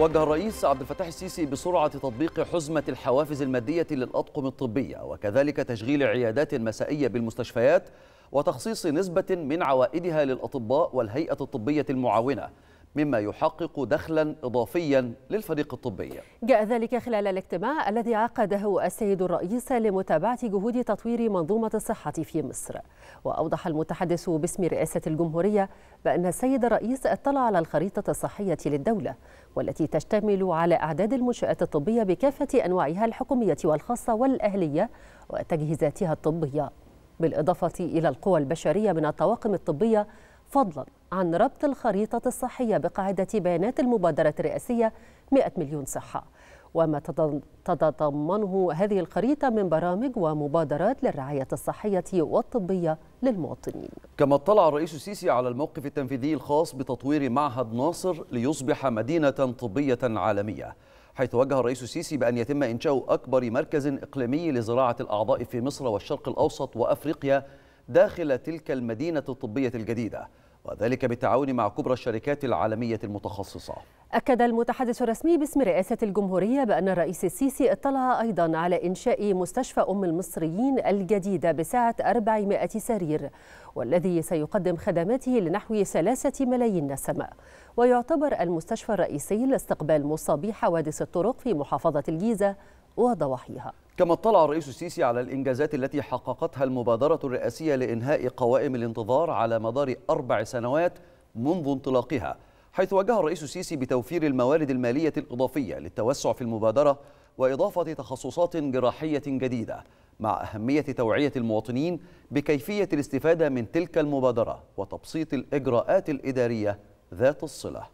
وجه الرئيس عبد الفتاح السيسي بسرعة تطبيق حزمة الحوافز المادية للأطقم الطبية وكذلك تشغيل عيادات مسائية بالمستشفيات وتخصيص نسبة من عوائدها للأطباء والهيئة الطبية المعاونة مما يحقق دخلا إضافيا للفريق الطبي جاء ذلك خلال الاجتماع الذي عقده السيد الرئيس لمتابعة جهود تطوير منظومة الصحة في مصر وأوضح المتحدث باسم رئاسة الجمهورية بأن السيد الرئيس اطلع على الخريطة الصحية للدولة والتي تشتمل على أعداد المنشآت الطبية بكافة أنواعها الحكومية والخاصة والأهلية وتجهيزاتها الطبية بالإضافة إلى القوى البشرية من الطواقم الطبية فضلا عن ربط الخريطة الصحية بقاعدة بيانات المبادرة الرئاسية 100 مليون صحة وما تتضمنه هذه الخريطة من برامج ومبادرات للرعاية الصحية والطبية للمواطنين كما اطلع الرئيس السيسي على الموقف التنفيذي الخاص بتطوير معهد ناصر ليصبح مدينة طبية عالمية حيث وجه الرئيس السيسي بأن يتم إنشاء أكبر مركز إقليمي لزراعة الأعضاء في مصر والشرق الأوسط وأفريقيا داخل تلك المدينة الطبية الجديدة وذلك بالتعاون مع كبرى الشركات العالمية المتخصصة أكد المتحدث الرسمي باسم رئاسة الجمهورية بأن الرئيس السيسي اطلع أيضا على إنشاء مستشفى أم المصريين الجديدة بسعة 400 سرير والذي سيقدم خدماته لنحو ثلاثة ملايين نسمة ويعتبر المستشفى الرئيسي لاستقبال مصابي حوادث الطرق في محافظة الجيزة وضواحيها كما اطلع الرئيس السيسي على الإنجازات التي حققتها المبادرة الرئاسية لإنهاء قوائم الانتظار على مدار أربع سنوات منذ انطلاقها حيث وجه الرئيس السيسي بتوفير الموارد المالية الإضافية للتوسع في المبادرة وإضافة تخصصات جراحية جديدة مع أهمية توعية المواطنين بكيفية الاستفادة من تلك المبادرة وتبسيط الإجراءات الإدارية ذات الصلة